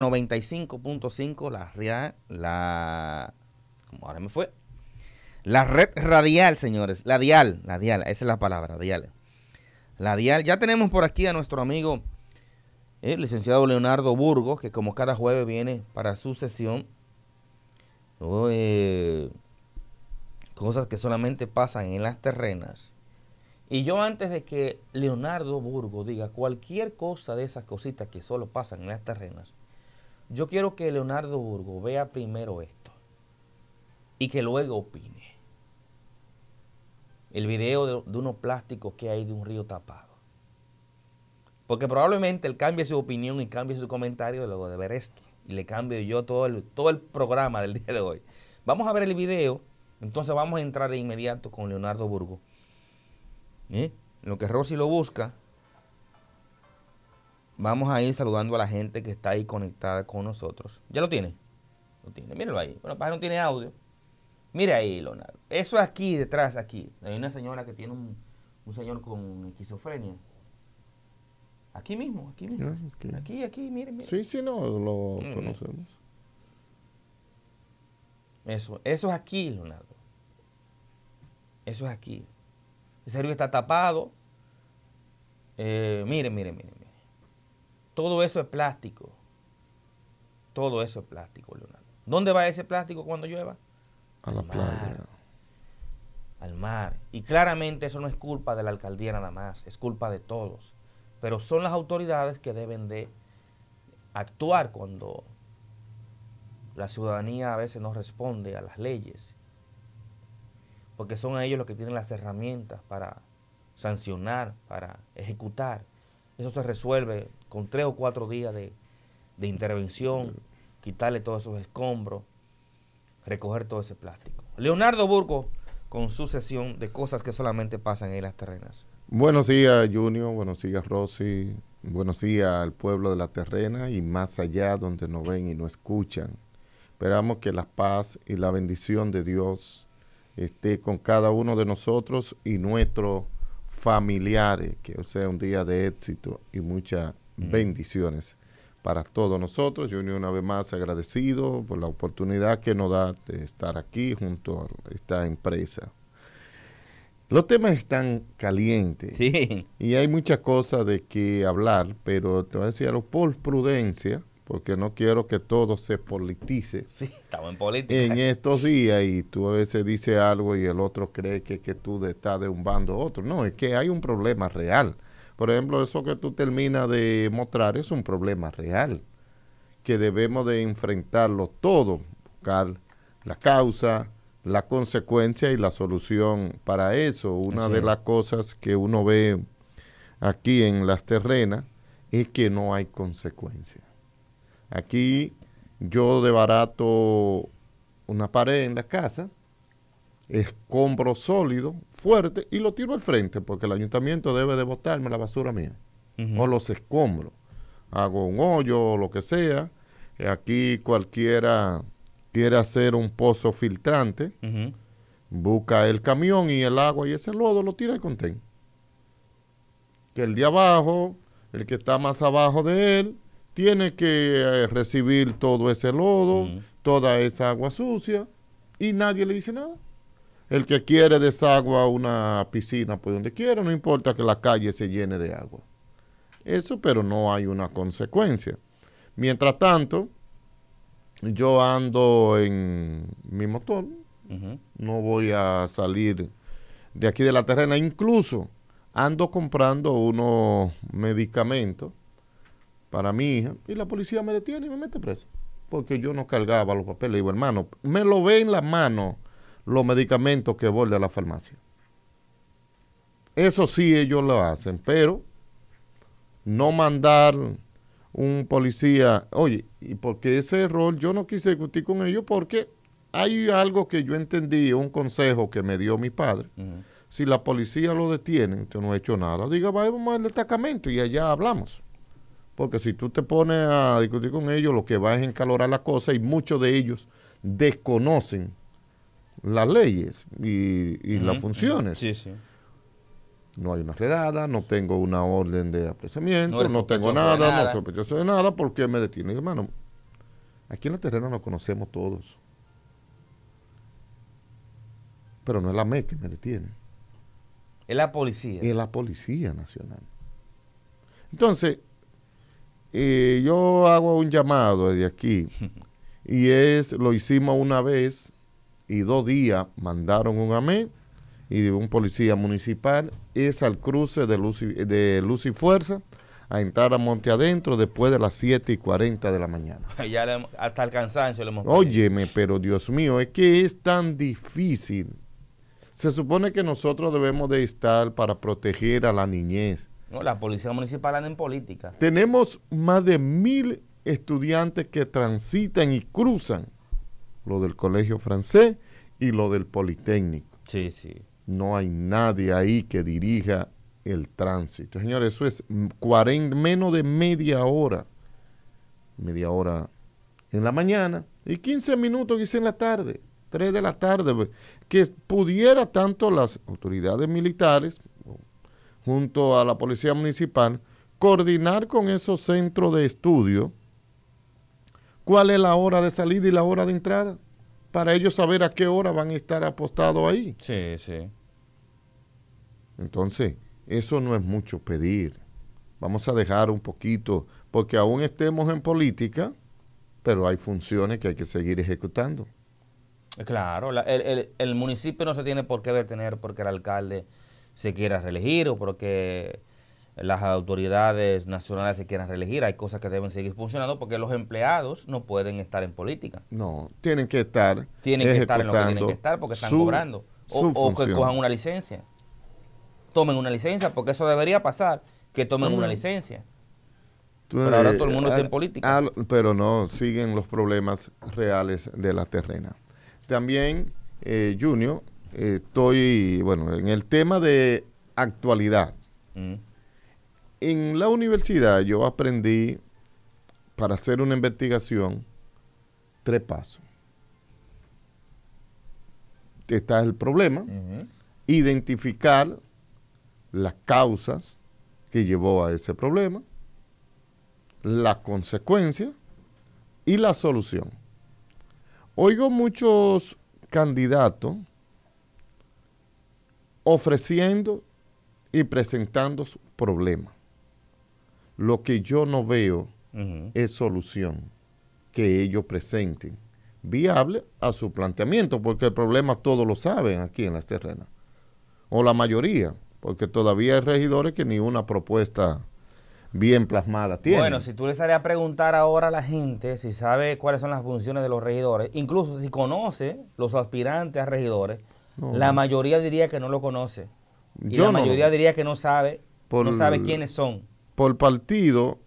95.5 la, la como ahora me fue la red radial señores la dial la dial esa es la palabra dial la dial ya tenemos por aquí a nuestro amigo eh, el licenciado Leonardo Burgos que como cada jueves viene para su sesión eh, cosas que solamente pasan en las terrenas y yo antes de que Leonardo Burgos diga cualquier cosa de esas cositas que solo pasan en las terrenas yo quiero que Leonardo Burgo vea primero esto y que luego opine. El video de, unos plásticos que hay de un río tapado. Porque probablemente él cambie su opinión y cambie su comentario luego de ver esto. Y le cambio yo todo el, todo el programa del día de hoy. Vamos a ver el video. Entonces vamos a entrar de inmediato con Leonardo Burgo. ¿Eh? lo que Rosy lo busca. Vamos a ir saludando a la gente que está ahí conectada con nosotros. ¿Ya lo tiene? Lo tiene, Mírenlo ahí. Bueno, para no tiene audio. Mire ahí, Leonardo. Eso es aquí, detrás, aquí. Hay una señora que tiene un, señor con esquizofrenia. Aquí mismo, aquí mismo. Ah, aquí, aquí, mire, mire. Sí, sí, no, lo conocemos. Eso, eso es aquí, Leonardo. Eso es aquí. El serio está tapado. Eh, mire, mire, mire. Todo eso es plástico. Todo eso es plástico, Leonardo. ¿Dónde va ese plástico cuando llueva? A la mar, playa. Al mar. Y claramente eso no es culpa de la alcaldía nada más, es culpa de todos. Pero son las autoridades que deben de actuar cuando la ciudadanía a veces no responde a las leyes. Porque son ellos los que tienen las herramientas para sancionar, para ejecutar. Eso se resuelve con tres o cuatro días de, intervención, quitarle todos esos escombros, recoger todo ese plástico. Leonardo Burgo con su sesión de cosas que solamente pasan en las terrenas. Buenos días, Junio, Buenos días, Rosy. Buenos días al pueblo de la terrena y más allá donde nos ven y nos escuchan. Esperamos que la paz y la bendición de Dios esté con cada uno de nosotros y nuestro familiares, que sea un día de éxito y muchas bendiciones para todos nosotros. Yo una vez más agradecido por la oportunidad que nos da de estar aquí junto a esta empresa. Los temas están calientes y hay muchas cosas de que hablar, pero te voy a decir, por prudencia, porque no quiero que todo se politice. Sí, en estos días, y tú a veces dices algo y el otro cree que, tú estás de un bando a otro. No, es que hay un problema real. Por ejemplo, eso que tú terminas de mostrar es un problema real, que debemos de enfrentarlo todo, buscar la causa, la consecuencia y la solución para eso. Una de las cosas que uno ve aquí en las terrenas es que no hay consecuencia. Aquí yo de barato una pared en la casa, escombro sólido, fuerte, y lo tiro al frente, porque el ayuntamiento debe de botarme la basura mía, o los escombro. Hago un hoyo o lo que sea. Aquí cualquiera quiere hacer un pozo filtrante, busca el camión y el agua y ese lodo lo tira y contén. Que el de abajo, el que está más abajo de él, tiene que eh, recibir todo ese lodo, toda esa agua sucia, y nadie le dice nada. El que quiere desagua una piscina por pues, donde quiera, no importa que la calle se llene de agua. Eso, pero no hay una consecuencia. Mientras tanto, yo ando en mi motor, no voy a salir de aquí de la terrena, incluso ando comprando unos medicamentos para mi hija y la policía me detiene y me mete preso. Porque yo no cargaba los papeles. digo, hermano, me lo ve en la mano los medicamentos que voy a la farmacia. Eso sí ellos lo hacen, pero no mandar un policía, oye, y porque ese error yo no quise discutir con ellos porque hay algo que yo entendí, un consejo que me dio mi padre. Si la policía lo detiene, usted no ha hecho nada, diga, vamos al destacamento y allá hablamos. Porque si tú te pones a discutir con ellos, lo que va es encalorar la cosa y muchos de ellos desconocen las leyes y, las funciones. sí, sí. No hay una redada, no tengo una orden de apreciamiento, no, tengo nada, no sospechoso de nada, porque me detienen? Hermano, aquí en la terrena nos conocemos todos. Pero no es la MEC que me detiene. Es la policía. Es la Policía Nacional. Entonces, yo hago un llamado desde aquí y es, lo hicimos una vez y dos días mandaron un amén y de un policía municipal, es al cruce de luz, y, fuerza a entrar a Monte Adentro después de las 7 y 40 de la mañana. hasta el cansancio Óyeme, pero Dios mío, es que es tan difícil. Se supone que nosotros debemos de estar para proteger a la niñez, no, la policía municipal anda en política. Tenemos más de mil estudiantes que transitan y cruzan lo del colegio francés y lo del Politécnico. Sí, sí. No hay nadie ahí que dirija el tránsito. Señores, eso es menos de media hora. Media hora en la mañana y 15 minutos dice en la tarde. 3 de la tarde. Pues, que pudiera tanto las autoridades militares, junto a la Policía Municipal, coordinar con esos centros de estudio cuál es la hora de salida y la hora de entrada, para ellos saber a qué hora van a estar apostados ahí. Sí, sí. Entonces, eso no es mucho pedir. Vamos a dejar un poquito, porque aún estemos en política, pero hay funciones que hay que seguir ejecutando. Claro, el, el municipio no se tiene por qué detener porque el alcalde se quiera reelegir o porque las autoridades nacionales se quieran reelegir, hay cosas que deben seguir funcionando porque los empleados no pueden estar en política. No, tienen que estar. Tienen que estar en lo que tienen que estar porque están cobrando. O, que cojan una licencia. Tomen una licencia, porque eso debería pasar, que tomen una mm. licencia. pero ahora eh, todo el mundo está en política. pero no, siguen los problemas reales de la terrena. También, eh, Junior, estoy, bueno, en el tema de actualidad. Mm. En la universidad yo aprendí para hacer una investigación tres pasos. Está el problema, identificar las causas que llevó a ese problema, las consecuencias y la solución. Oigo muchos candidatos ofreciendo y presentando su problema. Lo que yo no veo es solución que ellos presenten viable a su planteamiento, porque el problema todos lo saben aquí en las terrenas, o la mayoría, porque todavía hay regidores que ni una propuesta bien plasmada tienen. Bueno, si tú les harías preguntar ahora a la gente si sabe cuáles son las funciones de los regidores, incluso si conoce los aspirantes a regidores, la mayoría diría que no lo conoce. Y Yo la mayoría diría que no sabe, no sabe quiénes son. Por partido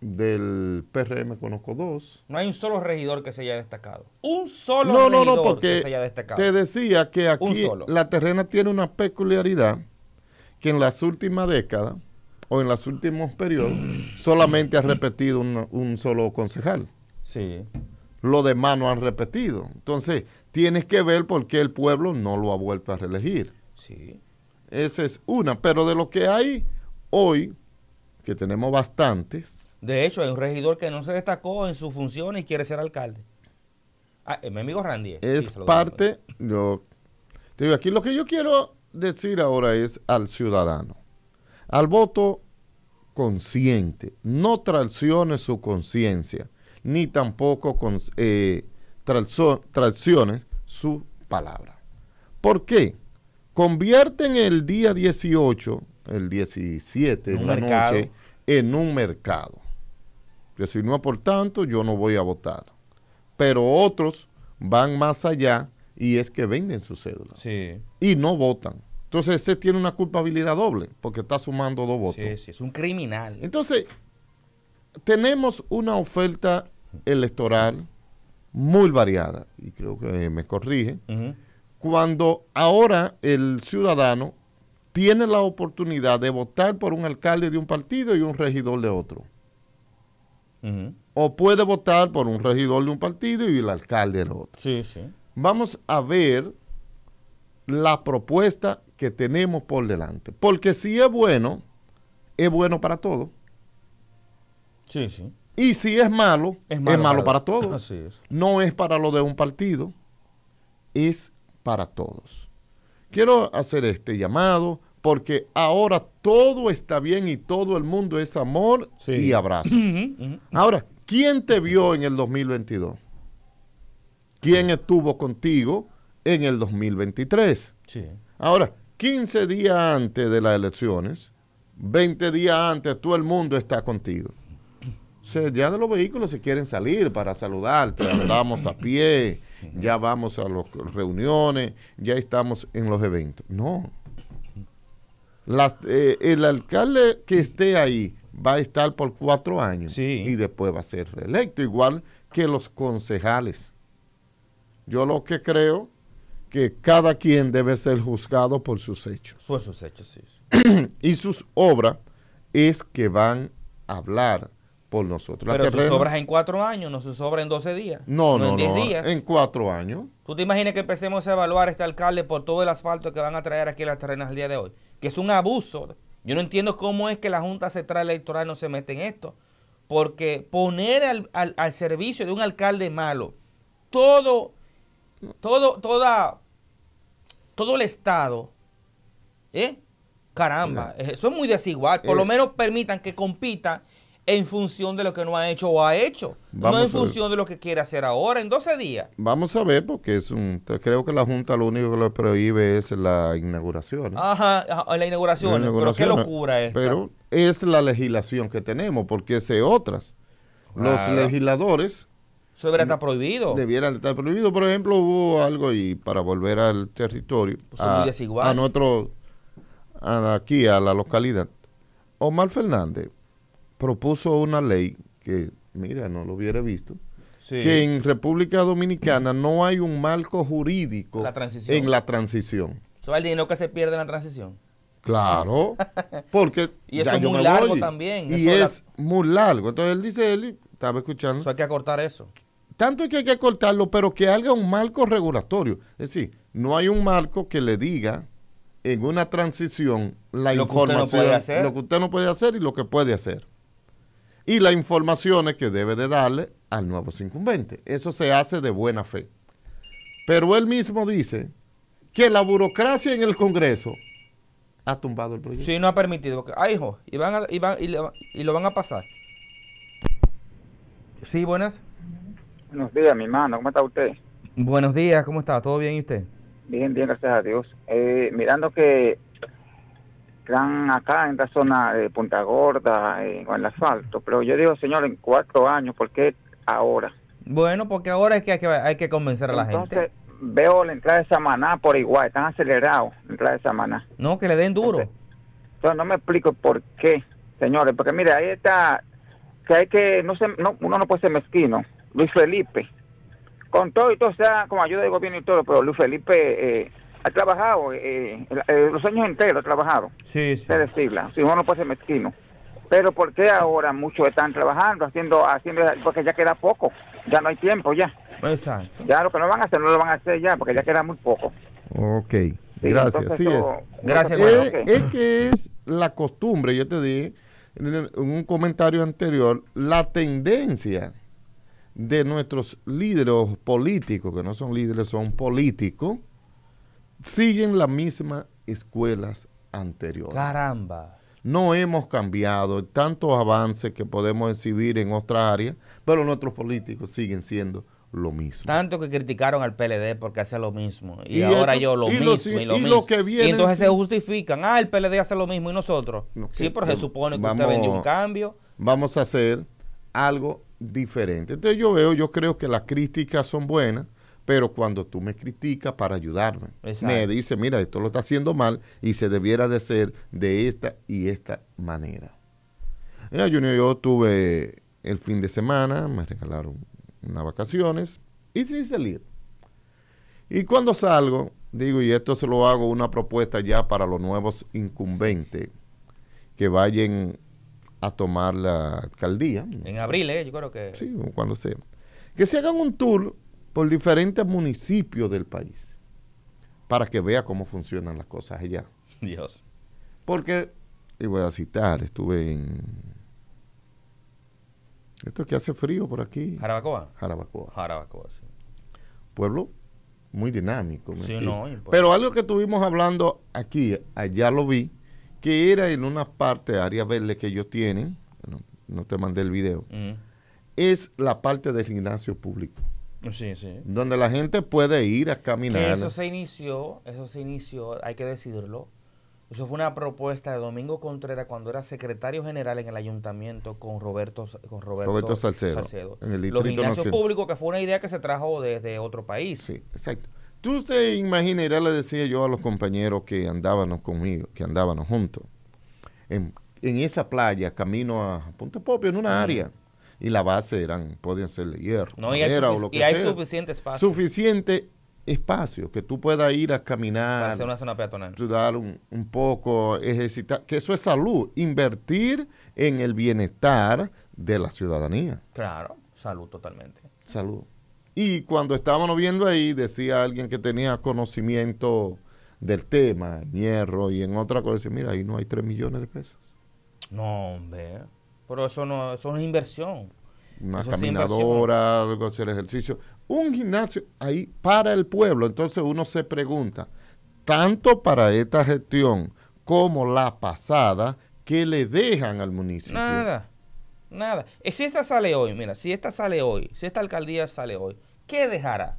del PRM conozco dos. No hay un solo regidor que se haya destacado. Un solo regidor porque que se haya destacado. Te decía que aquí la terrena tiene una peculiaridad que en las últimas décadas o en los últimos periodos solamente ha repetido un, un solo concejal. Sí. Lo demás no han repetido. Entonces, tienes que ver por qué el pueblo no lo ha vuelto a reelegir. Sí. Esa es una, pero de lo que hay hoy, que tenemos bastantes. De hecho, hay un regidor que no se destacó en su función y quiere ser alcalde. Ah, mi amigo Randy. Eh, es parte, yo, te digo, aquí lo que yo quiero decir ahora es al ciudadano, al voto consciente, no traiciones su conciencia, ni tampoco eh, tracciones su palabra. ¿Por qué? Convierten el día 18, el 17 en la noche, en un mercado. Que si no por tanto, yo no voy a votar. Pero otros van más allá y es que venden su cédula. Y no votan. Entonces ese tiene una culpabilidad doble, porque está sumando dos votos. Sí, sí, es un criminal. Entonces, tenemos una oferta electoral muy variada, y creo que eh, me corrige, cuando ahora el ciudadano tiene la oportunidad de votar por un alcalde de un partido y un regidor de otro. O puede votar por un regidor de un partido y el alcalde del otro. Sí, sí. Vamos a ver la propuesta que tenemos por delante. Porque si es bueno, es bueno para todos. Sí, sí. Y si es malo, es malo, para, todos. No es para lo de un partido, es para todos. Quiero hacer este llamado porque ahora todo está bien y todo el mundo es amor y abrazo. Ahora, ¿quién te vio en el 2022? ¿Quién estuvo contigo en el 2023? Ahora, 15 días antes de las elecciones, 20 días antes, todo el mundo está contigo ya de los vehículos se quieren salir para saludar, andamos a pie, ya vamos a las reuniones, ya estamos en los eventos. No. Eh, el alcalde que esté ahí va a estar por cuatro años y después va a ser reelecto, igual que los concejales. Yo lo que creo que cada quien debe ser juzgado por sus hechos. Por sus hechos, sí. y sus obras es que van a hablar por nosotros. Pero sus obras en cuatro años, no se sobra en doce días. No, no, no en diez días. En cuatro años. ¿Tú te imaginas que empecemos a evaluar a este alcalde por todo el asfalto que van a traer aquí a las terrenas al día de hoy? Que es un abuso. Yo no entiendo cómo es que la Junta Central Electoral no se mete en esto. Porque poner al, al, servicio de un alcalde malo todo, todo, toda, todo el Estado, ¿eh? Caramba, eso es muy desigual. Por lo eh, menos permitan que compita en función de lo que no ha hecho o ha hecho, no en función de lo que quiere hacer ahora, en 12 días. Vamos a ver, porque es un, creo que la Junta lo único que lo prohíbe es la inauguración. Ajá, la inauguración, pero qué locura es. Pero es la legislación que tenemos, porque es otras. Los legisladores... Eso debería estar prohibido. Debiera estar prohibido. Por ejemplo, hubo algo, y para volver al territorio, pues a, a, nuestro, aquí, a la localidad, Omar Fernández propuso una ley que, mira, no lo hubiera visto, que en República Dominicana no hay un marco jurídico en la transición. ¿Eso el dinero que se pierde en la transición? Claro, porque y es muy largo también. Y es muy largo. Entonces él dice, él estaba escuchando. hay que acortar eso. Tanto que hay que acortarlo, pero que haga un marco regulatorio. Es decir, no hay un marco que le diga en una transición la información, que lo que usted no puede hacer y lo que puede hacer y las informaciones que debe de darle al nuevo incumbente. Eso se hace de buena fe. Pero él mismo dice que la burocracia en el Congreso ha tumbado el proyecto. Sí, no ha permitido. ah, hijo, y, van y, van, y, lo van a pasar. Sí, buenas. Buenos días, mi hermano. ¿Cómo está usted? Buenos días, ¿cómo está? ¿Todo bien y usted? Bien, bien, gracias a Dios. Eh, mirando que están acá en la zona de Punta Gorda eh, o en el asfalto. Pero yo digo, señor, en cuatro años, ¿por qué ahora? Bueno, porque ahora es que hay que, hay que convencer a la gente. Entonces, Veo la entrada de Samaná por igual, están acelerados la entrada de Samaná. No, que le den duro. Entonces, no me explico por qué, señores, porque mire, ahí está, que hay que, no, se, no uno no puede ser mezquino. Luis Felipe, con todo y todo, o sea, como ayuda del gobierno y todo, pero Luis Felipe... Eh, ha trabajado eh, eh, eh, los años enteros ha trabajado sí, sí. se si uno no puede ser mezquino pero por qué ahora muchos están trabajando haciendo haciendo porque ya queda poco ya no hay tiempo ya exacto ya lo que no van a hacer no lo van a hacer ya porque ya queda muy poco ok gracias es gracias es que es la costumbre yo te dije en un comentario anterior la tendencia de nuestros líderes políticos que no son líderes son políticos siguen las mismas escuelas anteriores. Caramba. No hemos cambiado tantos avances que podemos exhibir en otra área, pero nuestros políticos siguen siendo lo mismo. Tanto que criticaron al PLD porque hace lo mismo. Y, ahora yo lo mismo. y, lo mismo. que y entonces se justifican. Ah, el PLD hace lo mismo y nosotros. sí, pero se supone que usted vendió un cambio. Vamos a hacer algo diferente. Entonces yo veo, yo creo que las críticas son buenas, pero cuando tú me criticas para ayudarme, me dice, mira, esto lo está haciendo mal y se debiera de ser de esta y esta manera. Mira, Junior, yo tuve el fin de semana, me regalaron unas vacaciones y sin salir. Y cuando salgo, digo, y esto se lo hago una propuesta ya para los nuevos incumbentes que vayan a tomar la alcaldía. En abril, ¿eh? yo creo que... Sí, cuando sea. Que se hagan un tour por diferentes municipios del país para que vea cómo funcionan las cosas allá. Dios. Porque, y voy a citar, estuve en... Esto es que hace frío por aquí. Jarabacoa. Jarabacoa. Jarabacoa, Pueblo muy dinámico. Pero algo que estuvimos hablando aquí, allá lo vi, que era en una parte, área verde que ellos tienen, no, te mandé el video, es la parte del gimnasio público. Donde la gente puede ir a caminar. eso se inició, eso se inició, hay que decidirlo Eso fue una propuesta de Domingo Contreras cuando era secretario general en el ayuntamiento con Roberto, con Roberto, Salcedo, Los gimnasios públicos, que fue una idea que se trajo desde otro país. Sí, exacto. Tú te ya le decía yo a los compañeros que andábamos conmigo, que andábamos juntos, en, esa playa, camino a Punto Popio, en una área y la base eran, podían ser de hierro. No, y hay, lo que hay suficiente espacio. Suficiente espacio que tú puedas ir a caminar. Para hacer una zona peatonal. Dar un, un, poco, ejercitar, que eso es salud, invertir en el bienestar de la ciudadanía. Claro, salud totalmente. Salud. Y cuando estábamos viendo ahí, decía alguien que tenía conocimiento del tema, hierro y en otra cosa, decía, mira, ahí no hay 3 millones de pesos. No, hombre. Pero eso no, inversión. Una caminadora, hacer ejercicio. Un gimnasio ahí para el pueblo. Entonces uno se pregunta, tanto para esta gestión como la pasada, ¿qué le dejan al municipio? Nada, nada. Eh, si esta sale hoy, mira, si esta sale hoy, si esta alcaldía sale hoy, ¿qué dejará?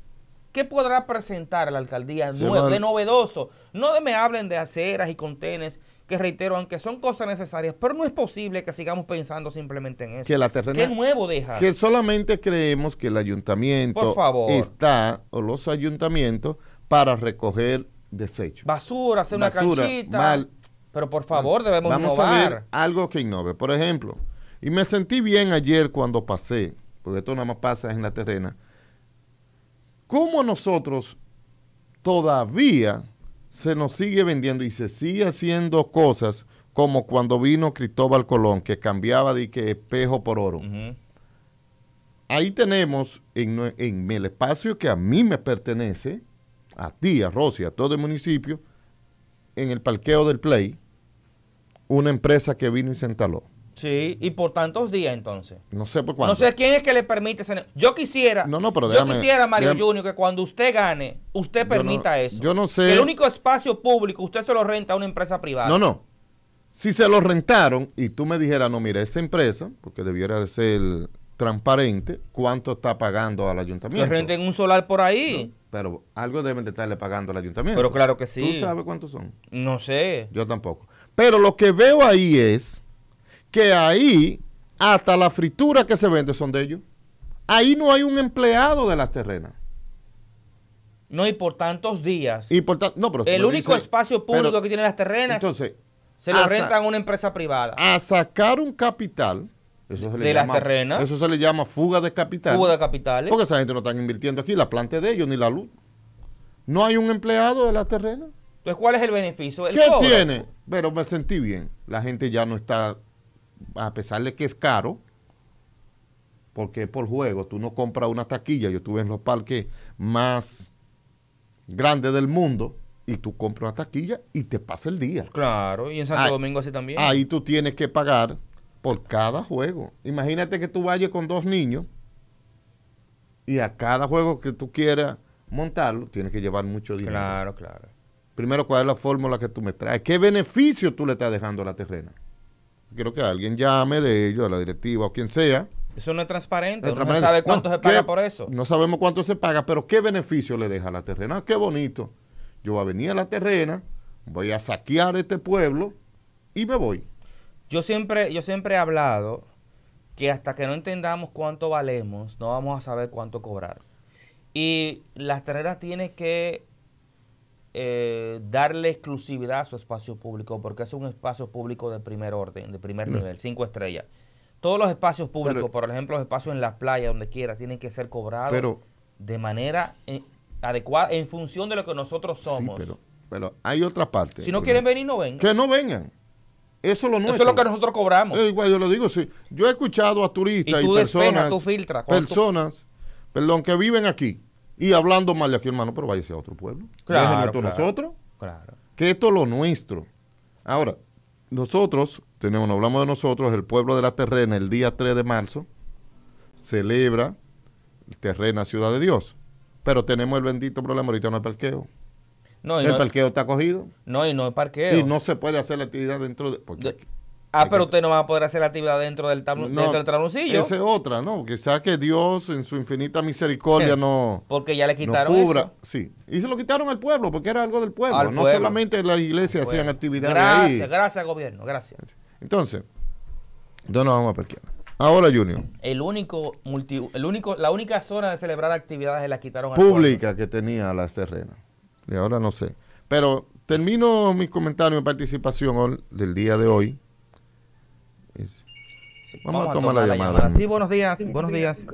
¿Qué podrá presentar la alcaldía nueva, de novedoso? No me hablen de aceras y contenes que reitero, aunque son cosas necesarias, pero no es posible que sigamos pensando simplemente en eso. Que la terrena, nuevo deja? Que solamente creemos que el ayuntamiento favor. está, o los ayuntamientos, para recoger desechos. Basura, hacer una canchita. Mal, pero por favor, debemos Vamos innovar. ver algo que innove. Por ejemplo, y me sentí bien ayer cuando pasé, porque esto nada más pasa en la terrena. ¿Cómo nosotros todavía se nos sigue vendiendo y se sigue haciendo cosas como cuando vino Cristóbal Colón, que cambiaba de que espejo por oro. Ahí tenemos en, en, el espacio que a mí me pertenece, a ti, a Rosy, a todo el municipio, en el parqueo del Play, una empresa que vino y se instaló. Sí, y por tantos días entonces. No sé por cuánto. No sé quién es que le permite Yo quisiera. No, no, pero Yo quisiera, Mario Junior, que cuando usted gane, usted permita eso. Yo no sé. el único espacio público, usted se lo renta a una empresa privada. No, no. Si se lo rentaron y tú me dijeras, no, mira, esa empresa, porque debiera de ser transparente, ¿cuánto está pagando al ayuntamiento? Que renten un solar por ahí. pero algo deben de estarle pagando al ayuntamiento. Pero claro que sí. ¿Tú sabes cuántos son? No sé. Yo tampoco. Pero lo que veo ahí es que ahí hasta la fritura que se vende son de ellos. Ahí no hay un empleado de las terrenas. No, y por tantos días. Y por el único espacio público que tienen las terrenas entonces, se lo rentan a una empresa privada. A sacar un capital. de las terrenas. Eso se le llama fuga de capital. Fuga de capitales. Porque esa gente no está invirtiendo aquí, la planta de ellos ni la luz. No hay un empleado de las terrenas. Entonces, ¿cuál es el beneficio? ¿El ¿Qué tiene? Pero me sentí bien. La gente ya no está a pesar de que es caro, porque es por juego, tú no compras una taquilla, yo estuve en los parques más grandes del mundo y tú compras una taquilla y te pasa el día. Claro, y en Santo Domingo así también. Ahí tú tienes que pagar por cada juego. Imagínate que tú vayas con dos niños y a cada juego que tú quieras montarlo, tienes que llevar mucho dinero. Claro, claro. Primero, ¿cuál es la fórmula que tú me traes? ¿Qué beneficio tú le estás dejando a la terrena? quiero que alguien llame de ellos, a la directiva o quien sea. Eso no es transparente, no, sabemos cuánto se paga por eso. No sabemos cuánto se paga, pero qué beneficio le deja a la terrena. Ah, qué bonito. Yo voy a venir a la terrena, voy a saquear este pueblo y me voy. Yo siempre, yo siempre he hablado que hasta que no entendamos cuánto valemos, no vamos a saber cuánto cobrar. Y la terrena tiene que eh, darle exclusividad a su espacio público, porque es un espacio público de primer orden, de primer mm. nivel, cinco estrellas. Todos los espacios públicos, por ejemplo, los espacios en la playa, donde quiera, tienen que ser cobrados de manera eh, adecuada en función de lo que nosotros somos. pero, hay otra parte. Si no quieren venir, no vengan. Que no vengan. Eso es lo que nosotros cobramos. Eh, igual, yo lo digo, sí. Yo he escuchado a turistas y, personas, personas, perdón, que viven aquí y hablando mal de aquí, hermano, pero váyase a otro pueblo. Claro, nosotros. Claro. Que esto es lo nuestro. Ahora, nosotros tenemos, no hablamos de nosotros, el pueblo de la Terrena, el día 3 de marzo, celebra el Terrena Ciudad de Dios. Pero tenemos el bendito problema, ahorita no hay parqueo. No, y el parqueo está cogido. No, y no hay parqueo. Y no se puede hacer la actividad dentro de Ah, pero usted no va a poder hacer la actividad dentro del, tablo, dentro del tabloncillo. Esa es otra, ¿no? Quizás que Dios en su infinita misericordia no... Porque ya le quitaron no Sí, y se lo quitaron al pueblo, porque era algo del pueblo. no solamente la iglesia hacían actividades Gracias, ahí. gracias gobierno, gracias. Entonces, ¿dónde nos vamos a Ahora, Junior. El único, multi, el único, la única zona de celebrar actividades se la quitaron Pública que tenía las terrenas. Y ahora no sé. Pero termino mis comentarios y participación del día de hoy Vamos, a tomar, la, llamada. Sí, buenos días, buenos días.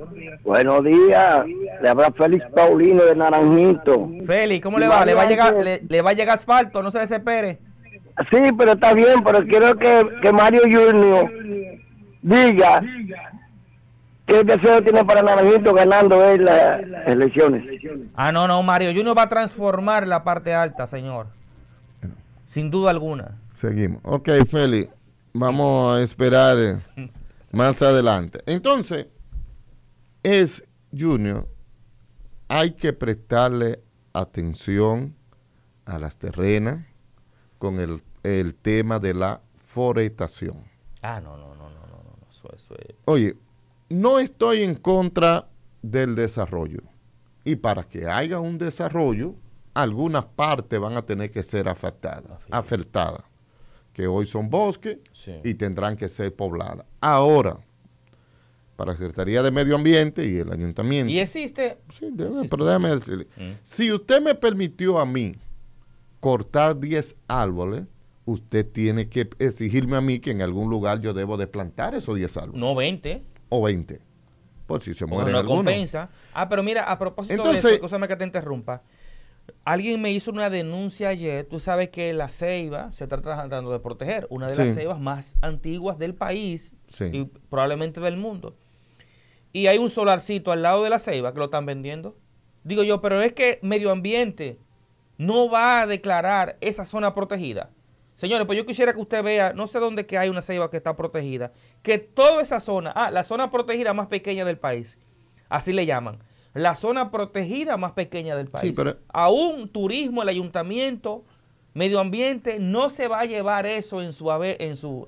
Buenos días. Le habla Félix Paulino de Naranjito. Félix, ¿cómo le va? ¿Le va, a llegar, le, va a llegar asfalto? No se desespere. Sí, pero está bien, pero quiero que, que Mario Junior diga qué deseo tiene para Naranjito ganando en las elecciones. Ah, no, no, Mario Junior va a transformar la parte alta, señor. Sin duda alguna. Seguimos. Ok, Félix. Vamos a esperar eh, más adelante. Entonces, es Junior, hay que prestarle atención a las terrenas con el, tema de la forestación. Ah, no, no, no, no, no, no, es. Oye, no estoy en contra del desarrollo. Y para que haya un desarrollo, algunas partes van a tener que ser afectadas. afectadas que hoy son bosques y tendrán que ser pobladas. Ahora, para la Secretaría de Medio Ambiente y el Ayuntamiento. ¿Y existe? Sí, pero déjame decirle. Mm. Si usted me permitió a mí cortar 10 árboles, usted tiene que exigirme a mí que en algún lugar yo debo de plantar esos 10 árboles. No 20. O 20. Por si se mueren bueno, no compensa. Ah, pero mira, a propósito de eso, cosa que te interrumpa. Alguien me hizo una denuncia ayer. Tú sabes que la ceiba se está tratando de proteger, una de las ceibas más antiguas del país y probablemente del mundo. Y hay un solarcito al lado de la ceiba que lo están vendiendo. Digo yo, pero es que medio ambiente no va a declarar esa zona protegida. Señores, pues yo quisiera que usted vea, no sé dónde que hay una ceiba que está protegida, que toda esa zona, ah, la zona protegida más pequeña del país, así le llaman, la zona protegida más pequeña del país. Aún turismo, el ayuntamiento, medio ambiente, no se va a llevar eso en su,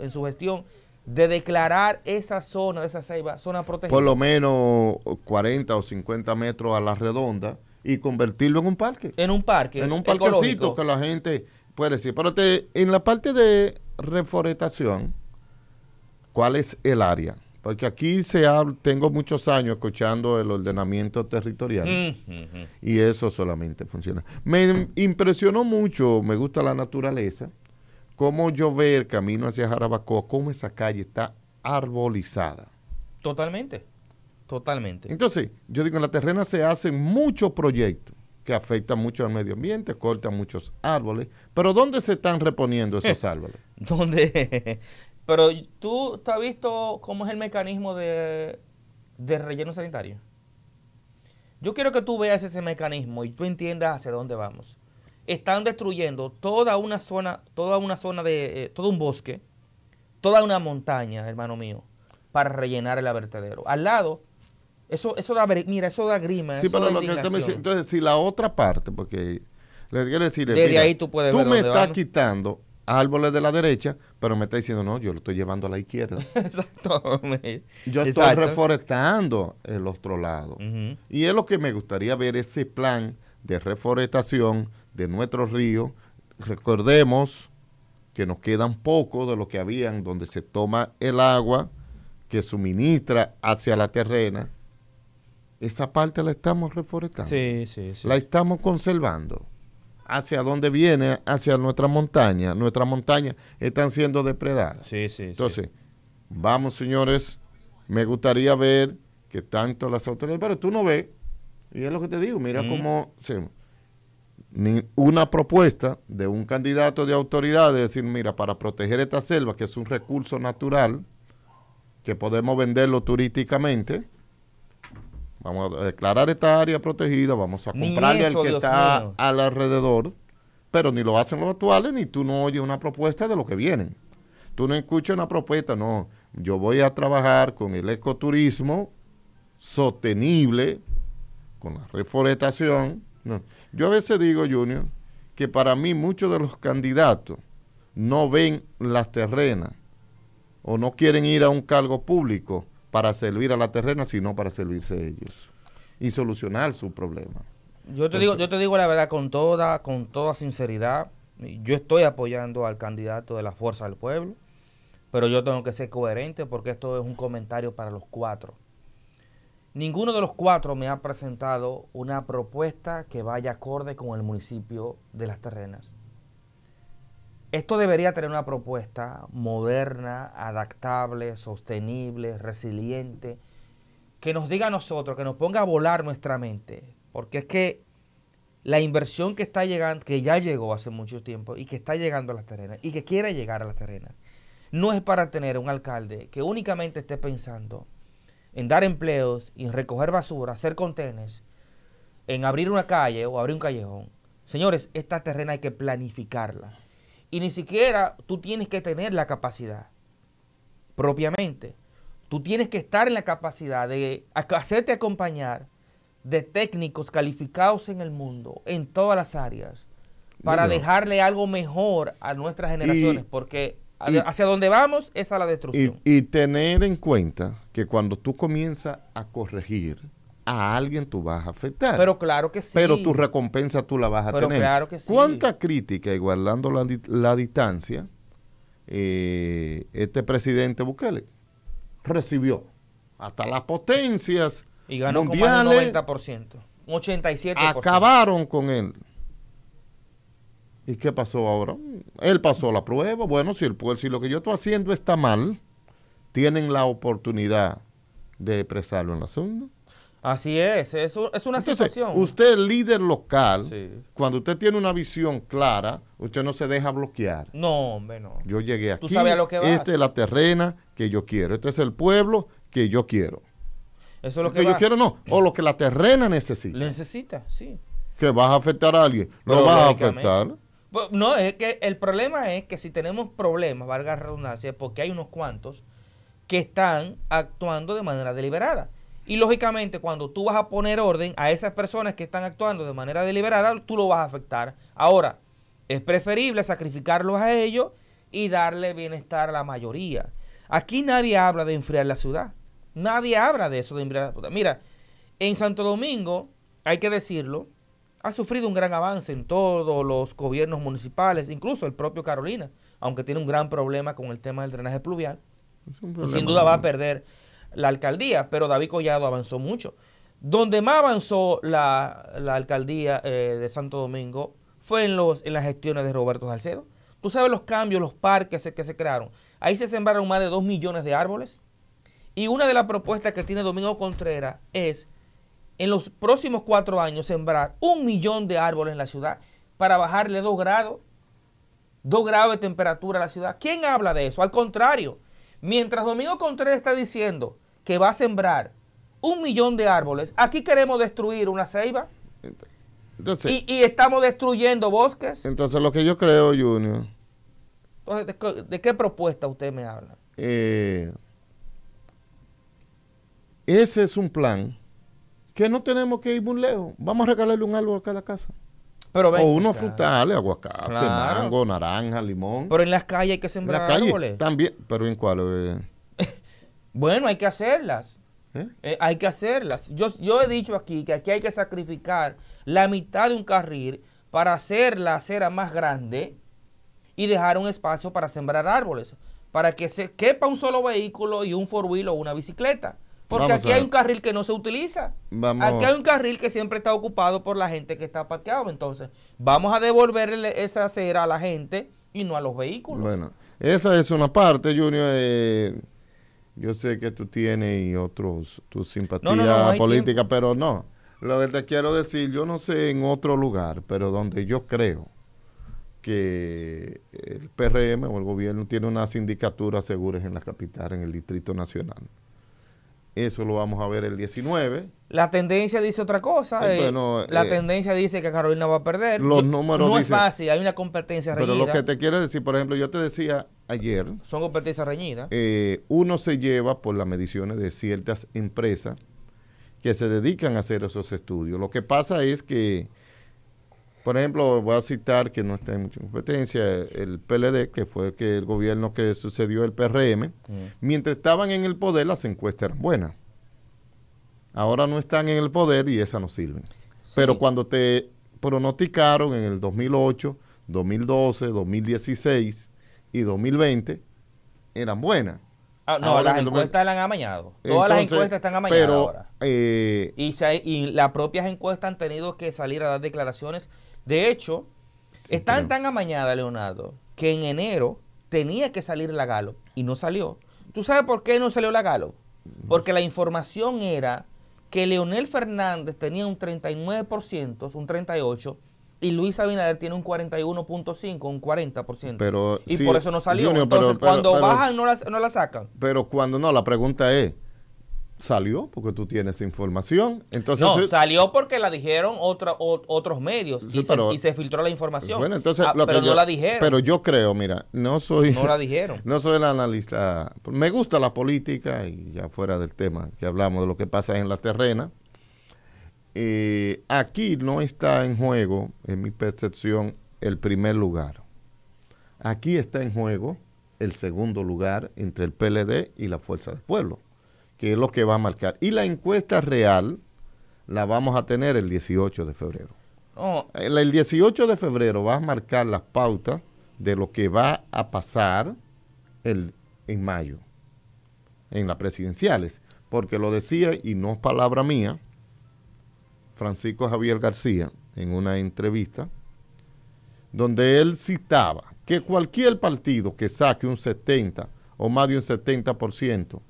en su, gestión de declarar esa zona, esa ceiba, zona protegida. Por lo menos 40 o 50 metros a la redonda y convertirlo en un parque. En un parque. En un parquecito que la gente puede decir. Pero en la parte de reforestación, ¿cuál es el área? Porque aquí se tengo muchos años escuchando el ordenamiento territorial mm, y eso solamente funciona. Me impresionó mucho, me gusta la naturaleza, cómo yo ver camino hacia Jarabacoa, cómo esa calle está arbolizada. Totalmente, totalmente. Entonces, yo digo, en la terrena se hacen muchos proyectos que afectan mucho al medio ambiente, cortan muchos árboles, pero ¿dónde se están reponiendo esos árboles? ¿Dónde? Pero tú, has visto cómo es el mecanismo de, relleno sanitario? Yo quiero que tú veas ese mecanismo y tú entiendas hacia dónde vamos. Están destruyendo toda una zona, toda una zona de, eh, todo un bosque, toda una montaña, hermano mío, para rellenar el vertedero. Al lado, eso, eso da, mira, eso da grima. Sí, pero lo que me, entonces, si la otra parte, porque le quiero decir, tú me estás quitando árboles de la derecha, pero me está diciendo, no, yo lo estoy llevando a la izquierda. Exacto. yo estoy reforestando el otro lado. Y es lo que me gustaría ver ese plan de reforestación de nuestro río, Recordemos que nos quedan poco de lo que habían donde se toma el agua que suministra hacia la terrena. Esa parte la estamos reforestando. Sí, sí, sí. La estamos conservando hacia dónde viene, hacia nuestra montaña. Nuestras montañas están siendo depredadas. Sí, sí. Entonces, vamos, señores, me gustaría ver que tanto las autoridades, pero tú no ves, y es lo que te digo, mira mm. cómo una propuesta de un candidato de autoridad decir, mira, para proteger esta selva, que es un recurso natural, que podemos venderlo turísticamente, Vamos a declarar esta área protegida, vamos a comprarle al que está alrededor, pero ni lo hacen los actuales, ni tú no oyes una propuesta de lo que vienen. Tú no escuchas una propuesta, no. Yo voy a trabajar con el ecoturismo sostenible, con la reforestación. Yo a veces digo, Junior, que para mí muchos de los candidatos no ven las terrenas o no quieren ir a un cargo público para servir a la terrena, sino para servirse ellos y solucionar su problema. Yo te digo, yo te digo la verdad con toda, con toda sinceridad, yo estoy apoyando al candidato de la Fuerza del Pueblo, pero yo tengo que ser coherente porque esto es un comentario para los cuatro. Ninguno de los cuatro me ha presentado una propuesta que vaya acorde con el municipio de Las Terrenas. Esto debería tener una propuesta moderna, adaptable, sostenible, resiliente, que nos diga a nosotros, que nos ponga a volar nuestra mente, porque es que la inversión que está llegando, que ya llegó hace mucho tiempo y que está llegando a las terrenas y que quiere llegar a las terrenas, no es para tener un alcalde que únicamente esté pensando en dar empleos, en recoger basura, hacer contenes, en abrir una calle o abrir un callejón. Señores, esta terrena hay que planificarla. Y ni siquiera tú tienes que tener la capacidad propiamente. Tú tienes que estar en la capacidad de hacerte acompañar de técnicos calificados en el mundo, en todas las áreas, para dejarle algo mejor a nuestras generaciones, porque hacia donde vamos es a la destrucción. Y, y tener en cuenta que cuando tú comienzas a corregir, a alguien tú vas a afectar. Pero claro que sí. Pero tu recompensa tú la vas a Pero tener. Claro que sí. ¿Cuánta crítica, guardando la, la distancia, eh, este presidente Bukele recibió? Hasta las potencias y ganó con un 90%, un 87%. Acabaron con él. ¿Y qué pasó ahora? Él pasó la prueba. Bueno, si, el, pues, si lo que yo estoy haciendo está mal, tienen la oportunidad de expresarlo en la segunda. Así es, es, una situación. Usted líder local, cuando usted tiene una visión clara, usted no se deja bloquear. No, hombre, no. Yo llegué aquí, lo que esta es la terrena que yo quiero, este es el pueblo que yo quiero. Eso es lo, que, yo quiero, no, o lo que la terrena necesita. Necesita, sí. Que vas a afectar a alguien, Lo no vas a afectar. No, es que el problema es que si tenemos problemas, valga la redundancia, porque hay unos cuantos que están actuando de manera deliberada. Y lógicamente, cuando tú vas a poner orden a esas personas que están actuando de manera deliberada, tú lo vas a afectar. Ahora, es preferible sacrificarlos a ellos y darle bienestar a la mayoría. Aquí nadie habla de enfriar la ciudad. Nadie habla de eso de enfriar la ciudad. Mira, en Santo Domingo, hay que decirlo, ha sufrido un gran avance en todos los gobiernos municipales, incluso el propio Carolina, aunque tiene un gran problema con el tema del drenaje pluvial. Sin duda va a perder la alcaldía, pero David Collado avanzó mucho. Donde más avanzó la, alcaldía eh, de Santo Domingo fue en, los, en las gestiones de Roberto Salcedo. Tú sabes los cambios, los parques que se crearon. Ahí se sembraron más de 2 millones de árboles. Y una de las propuestas que tiene Domingo Contreras es en los próximos cuatro años sembrar un millón de árboles en la ciudad para bajarle dos grados, dos grados de temperatura a la ciudad. ¿Quién habla de eso? Al contrario, mientras Domingo Contreras está diciendo que va a sembrar un millón de árboles, aquí queremos destruir una ceiba. y, estamos destruyendo bosques. Entonces, lo que yo creo, Junior. ¿de, qué, propuesta usted me habla? Eh, ese es un plan que no tenemos que ir muy lejos. Vamos a regalarle un árbol acá a la casa. o unos frutales, aguacate, mango, naranja, limón. Pero en las calles hay que sembrar en árboles. También, pero en cuál? Eh, bueno, hay que hacerlas. ¿Eh? Eh, hay que hacerlas. Yo, yo he dicho aquí que aquí hay que sacrificar la mitad de un carril para hacer la acera más grande y dejar un espacio para sembrar árboles, para que se quepa un solo vehículo y un four wheel o una bicicleta. Porque aquí hay un carril que no se utiliza. Aquí hay un carril que siempre está ocupado por la gente que está pateado. Entonces, vamos a devolverle esa acera a la gente y no a los vehículos. Bueno, esa es una parte, Junior. Eh, yo sé que tú tienes y otros, tu simpatía política, pero no. Lo que te quiero decir, yo no sé en otro lugar, pero donde yo creo que el PRM o el gobierno tiene una sindicatura seguras en la capital, en el Distrito Nacional. Eso lo vamos a ver el 19. La tendencia dice otra cosa. Eh, eh, la eh, tendencia dice que Carolina va a perder. Los números No es fácil, hay una competencia real. Pero lo que te quiero decir, por ejemplo, yo te decía ayer. Son competencias reñidas. Eh, uno se lleva por las mediciones de ciertas empresas que se dedican a hacer esos estudios. Lo que pasa es que, por ejemplo, voy a citar que no está en mucha competencia, el PLD, que fue que el gobierno que sucedió el PRM, mm. mientras estaban en el poder las encuestas eran buenas. Ahora no están en el poder y esas no sirven. Pero cuando te pronosticaron en el 2008, 2012, 2016, y 2020 eran buenas. Ah, no, las encuestas las han amañado. Todas las encuestas están amañadas ahora. Eh, y, las propias encuestas han tenido que salir a dar declaraciones. De hecho, están tan amañadas, Leonardo, que en enero tenía que salir la Galo y no salió. ¿Tú sabes por qué no salió la Galo? Porque la información era que Leonel Fernández tenía un 39%, un 38%, y Luis Abinader tiene un 41.5, un 40%. y por eso no salió. Entonces, cuando bajan, no la, sacan. Pero cuando no, la pregunta es, salió porque tú tienes información. Entonces, no, eh, salió porque la dijeron otros medios y, se, filtró la información. Bueno, entonces, ah, pero no la dijeron. Pero yo creo, mira, no soy... No la dijeron. No soy el analista. Me gusta la política y ya fuera del tema, que hablamos de lo que pasa en la terrena. Eh, aquí no está en juego, en mi percepción, el primer lugar. Aquí está en juego el segundo lugar entre el PLD y la Fuerza del Pueblo, que es lo que va a marcar. Y la encuesta real la vamos a tener el 18 de febrero. El, 18 de febrero va a marcar las pautas de lo que va a pasar el, en mayo, en las presidenciales, porque lo decía, y no es palabra mía, Francisco Javier García en una entrevista, donde él citaba que cualquier partido que saque un 70 o más de un 70%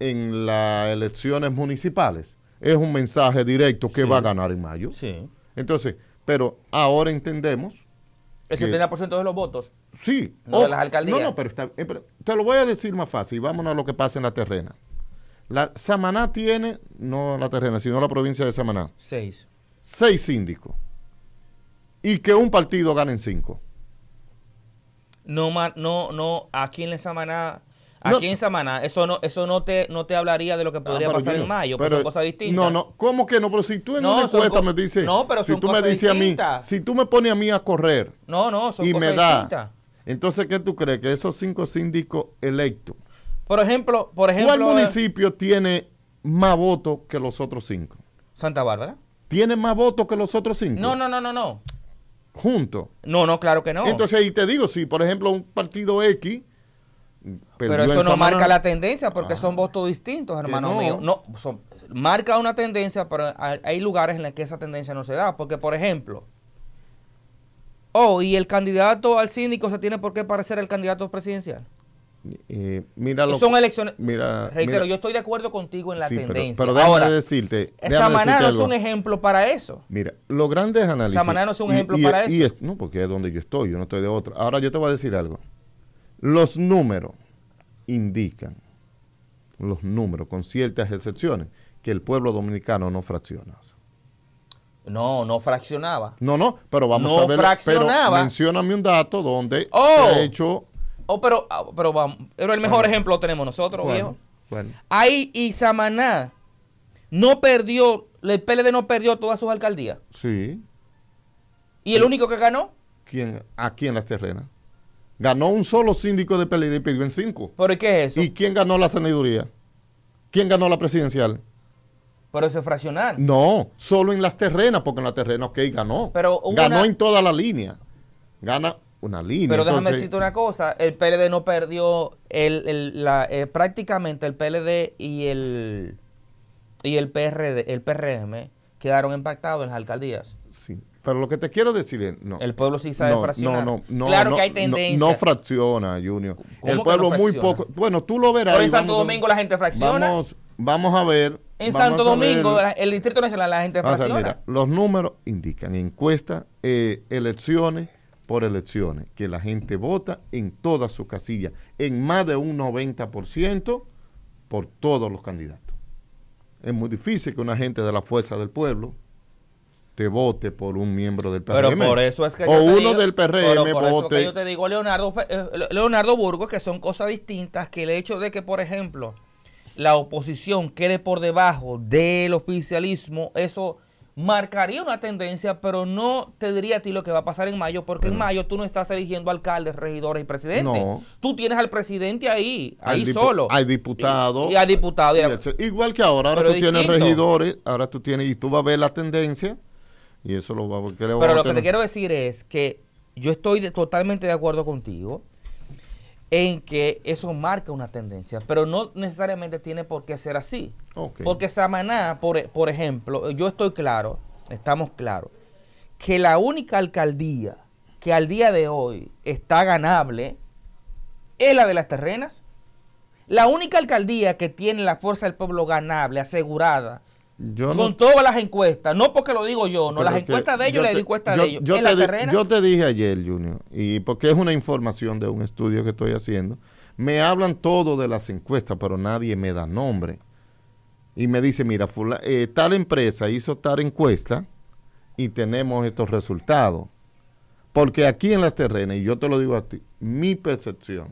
en las elecciones municipales es un mensaje directo que va a ganar en mayo. Sí. Entonces, pero ahora entendemos. El 70% de los votos. Sí. o, de las alcaldías. No, no, pero, eh, pero te lo voy a decir más fácil. Vámonos a lo que pasa en la terrena. La Samaná tiene, no la terrena, sino la provincia de Samaná. Seis. Seis síndicos. Y que un partido gane en cinco. No, no, no, aquí en Samaná Aquí en Samaná, eso no, eso no te, no te hablaría de lo que ah, podría pasar en mayo, pero son cosas distintas. No, no, ¿cómo que no? Pero si tú en una encuesta me dices, pero si tú me a mí, si tú me pones a mí a correr, no, no, y me da, entonces ¿qué tú crees que esos cinco síndicos electos por ejemplo, por ejemplo. ¿Cuál eh, municipio tiene más votos que los otros cinco? Santa Bárbara. ¿Tiene más votos que los otros cinco? No, no, no, no, no. ¿Juntos? No, no, claro que no. Entonces ahí te digo, si por ejemplo un partido X pero eso no marca la tendencia porque son ah. votos distintos, hermano mío. No, marca una tendencia, pero hay lugares en los que esa tendencia no se da. Porque, por ejemplo, oh, y el candidato al síndico se tiene por qué parecer el candidato presidencial. Eh, mira son elecciones. Mira, reitero, yo estoy de acuerdo contigo en la tendencia. Pero, déjame decirte. Samaná no es un ejemplo para eso. Mira, los grandes análisis. Samaná no es un ejemplo para eso. no, porque es donde yo estoy, yo no estoy de otro Ahora yo te voy a decir algo. Los números indican, los números, con ciertas excepciones, que el pueblo dominicano no fracciona. No, no fraccionaba. No, no, pero vamos a ver. Pero mencióname un dato donde oh. se ha hecho Oh, pero, ah, pero vamos. el mejor ejemplo tenemos nosotros, viejo. Ahí y Samaná no perdió, el PLD no perdió todas sus alcaldías. Sí. ¿Y el único que ganó? ¿Quién? Aquí en las terrenas. Ganó un solo síndico de PLD y pidió en cinco. ¿Pero qué es eso? ¿Y quién ganó la senaduría? ¿Quién ganó la presidencial? Pero eso es fraccionar. No, solo en las terrenas, porque en las terrenas, ok, ganó. Pero ganó en toda la línea. Gana una línea. Pero déjame decirte una cosa, el PLD no perdió, el, el, la, eh, prácticamente el PLD y el y el PRD, el PRM quedaron impactados en las alcaldías. Sí, pero lo que te quiero decir es, no. El pueblo sí sabe fraccionar. No, no, no. Claro que hay tendencia. No, fracciona, Junior. El pueblo muy poco. Bueno, tú lo verás. Pero en Santo Domingo la gente fracciona. Vamos, a ver. En Santo Domingo, el Distrito Nacional, la gente fracciona. los números indican, encuestas, eh, elecciones por elecciones, que la gente vota en todas sus casillas, en más de un 90% por todos los candidatos. Es muy difícil que una gente de la fuerza del pueblo te vote por un miembro del PRM. Pero eso es o uno del PRM por vote. Eso que yo te digo, Leonardo, eh, Leonardo Burgos, que son cosas distintas que el hecho de que, por ejemplo, la oposición quede por debajo del oficialismo, eso marcaría una tendencia, pero no te diría a ti lo que va a pasar en mayo, porque en mayo tú no estás eligiendo alcaldes, regidores y presidentes. No. Tú tienes al presidente ahí, ahí solo. hay diputados Y, hay diputados igual que ahora, ahora tú tienes regidores, ahora tú tienes, y tú vas a ver la tendencia, y eso lo va, pero Pero lo que te quiero decir es que yo estoy totalmente de acuerdo contigo en que eso marca una tendencia, pero no necesariamente tiene por qué ser así. Porque Samaná, por, por ejemplo, yo estoy claro, estamos claros, que la única alcaldía que al día de hoy está ganable es la de las terrenas. La única alcaldía que tiene la fuerza del pueblo ganable, asegurada, con todas las encuestas, no porque lo digo yo, no las encuestas de ellos las encuestas de ellos. Yo, te yo te dije ayer, Junior, y porque es una información de un estudio que estoy haciendo, me hablan todo de las encuestas, pero nadie me da nombre. Y me dice, mira, eh, tal empresa hizo tal encuesta y tenemos estos resultados. Porque aquí en las terrenas, y yo te lo digo a ti, mi percepción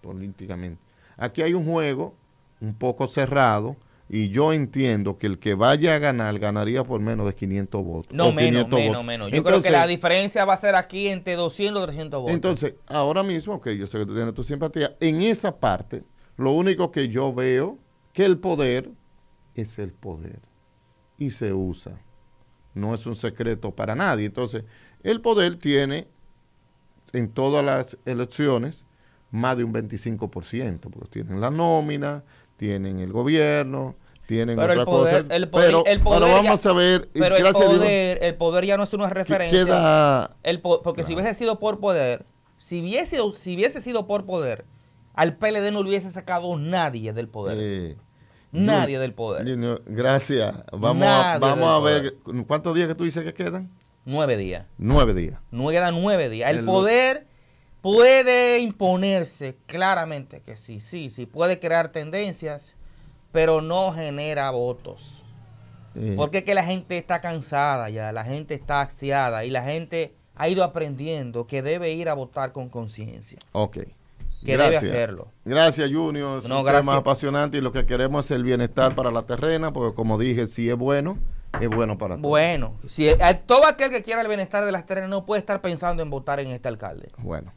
políticamente, aquí hay un juego un poco cerrado y yo entiendo que el que vaya a ganar ganaría por menos de 500 votos. No, menos, menos, menos. Yo creo que la diferencia va a ser aquí entre 200 y 300 votos. Entonces, ahora mismo, que yo sé que tú tienes tu simpatía, en esa parte, lo único que yo veo que el poder es el poder y se usa. No es un secreto para nadie. Entonces, el poder tiene en todas las elecciones más de un 25%, porque tienen la nómina, tienen el gobierno, tienen otra poder, cosa. pero, el poder vamos a ver. el poder, ya no es una referencia. el porque si hubiese sido por poder, si hubiese, si hubiese sido por poder, al PLD no le hubiese sacado nadie del poder. nadie del poder. gracias. Vamos, a, vamos a ver. ¿Cuántos días que tú dices que quedan? Nueve días. Nueve días. No quedan nueve días. el poder puede imponerse claramente que sí, sí, sí, puede crear tendencias, pero no genera votos. Porque es que la gente está cansada ya, la gente está axiada y la gente ha ido aprendiendo que debe ir a votar con conciencia. Ok. Que gracias. debe hacerlo. Gracias, Junior. Es no, apasionante y lo que queremos es el bienestar para la terrena, porque como dije, si es bueno, es bueno para todos. Bueno, si todo aquel que quiera el bienestar de las terrenas no puede estar pensando en votar en este alcalde. Bueno.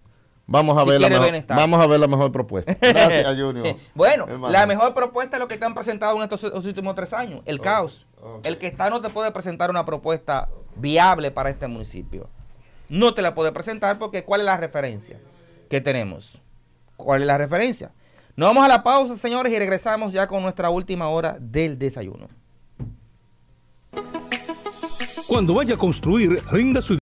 Vamos a, ver la mejor, vamos a ver la mejor propuesta. Gracias, Junior. bueno, la mejor propuesta es lo que te han presentado en estos, últimos tres años, el caos. El que está no te puede presentar una propuesta viable para este municipio. No te la puede presentar porque ¿cuál es la referencia que tenemos? ¿Cuál es la referencia? Nos vamos a la pausa, señores, y regresamos ya con nuestra última hora del desayuno. Cuando vaya a construir, rinda su